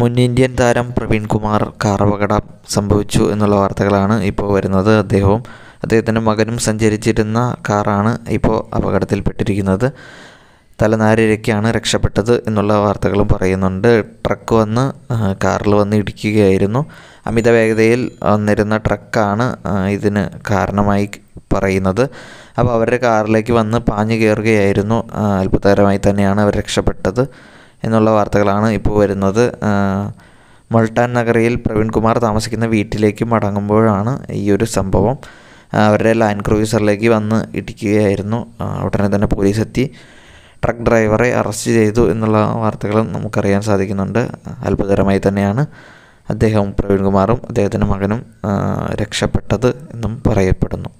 മുൻ ഇന്ത്യൻ താരം പ്രവീൺ കുമാർ കാറപകടം സംഭവിച്ചു എന്നുള്ള വാർത്തകളാണ് ഇപ്പോൾ വരുന്നത് അദ്ദേഹവും അദ്ദേഹത്തിൻ്റെ മകനും സഞ്ചരിച്ചിരുന്ന കാറാണ് ഇപ്പോൾ അപകടത്തിൽപ്പെട്ടിരിക്കുന്നത് തലനാരിരക്കാണ് രക്ഷപ്പെട്ടത് എന്നുള്ള വാർത്തകളും പറയുന്നുണ്ട് ട്രക്ക് വന്ന് കാറിൽ വന്ന് ഇടിക്കുകയായിരുന്നു അമിത വേഗതയിൽ വന്നിരുന്ന ട്രക്കാണ് ഇതിന് കാരണമായി പറയുന്നത് അപ്പോൾ അവരുടെ കാറിലേക്ക് വന്ന് പാഞ്ഞു കയറുകയായിരുന്നു അത്ഭുതകരമായി തന്നെയാണ് അവർ രക്ഷപ്പെട്ടത് എന്നുള്ള വാർത്തകളാണ് ഇപ്പോൾ വരുന്നത് മൾട്ടാൻ നഗറിയിൽ പ്രവീൺകുമാർ താമസിക്കുന്ന വീട്ടിലേക്ക് മടങ്ങുമ്പോഴാണ് ഈ ഒരു സംഭവം അവരുടെ ലാൻഡ് ക്രൂയിസറിലേക്ക് വന്ന് ഇടിക്കുകയായിരുന്നു ഉടനെ തന്നെ പോലീസ് എത്തി ട്രക്ക് ഡ്രൈവറെ അറസ്റ്റ് ചെയ്തു എന്നുള്ള വാർത്തകളും നമുക്കറിയാൻ സാധിക്കുന്നുണ്ട് അത്ഭുതകരമായി തന്നെയാണ് അദ്ദേഹം പ്രവീൺകുമാറും അദ്ദേഹത്തിൻ്റെ മകനും രക്ഷപ്പെട്ടത് എന്നും പറയപ്പെടുന്നു